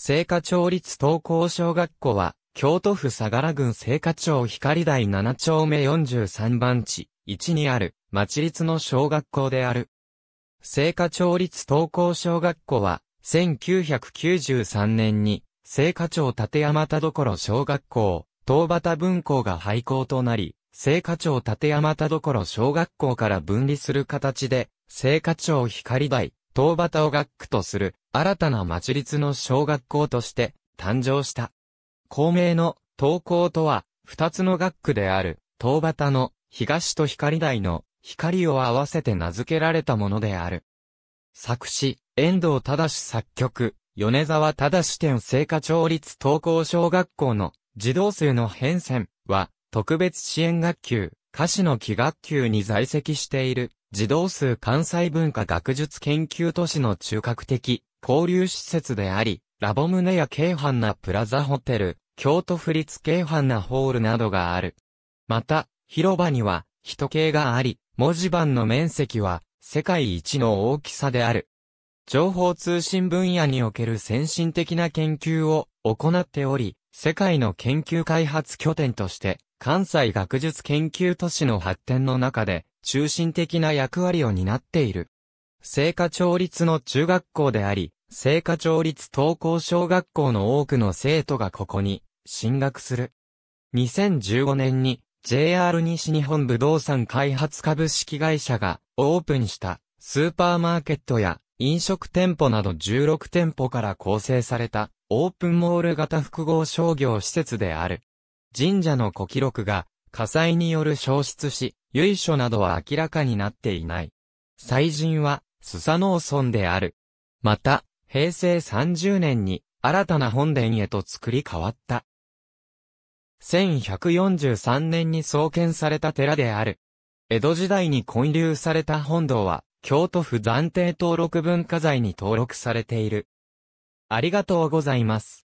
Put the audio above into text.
聖火町立東高小学校は、京都府相良郡聖火町光台7丁目43番地、1にある、町立の小学校である。聖火町立東高小学校は、1993年に、聖火町立山田所小学校、東畑文校が廃校となり、聖火町立山田所小学校から分離する形で、聖火町光台、東端を学区とする新たな町立の小学校として誕生した。公明の東高とは、二つの学区である東端の東と光台の光を合わせて名付けられたものである。作詞、遠藤忠作曲、米沢忠店聖火町立東高小学校の児童数の変遷は、特別支援学級、歌詞の木学級に在籍している。児童数関西文化学術研究都市の中核的交流施設であり、ラボ棟や京阪なプラザホテル、京都府立京阪なホールなどがある。また、広場には人系があり、文字盤の面積は世界一の大きさである。情報通信分野における先進的な研究を行っており、世界の研究開発拠点として、関西学術研究都市の発展の中で中心的な役割を担っている。聖火町立の中学校であり、聖火町立東高小学校の多くの生徒がここに進学する。2015年に JR 西日本不動産開発株式会社がオープンしたスーパーマーケットや飲食店舗など16店舗から構成されたオープンモール型複合商業施設である。神社の古記録が火災による消失し、由緒などは明らかになっていない。祭神は、スサノー村である。また、平成30年に、新たな本殿へと作り変わった。1143年に創建された寺である。江戸時代に建立された本堂は、京都府暫定登録文化財に登録されている。ありがとうございます。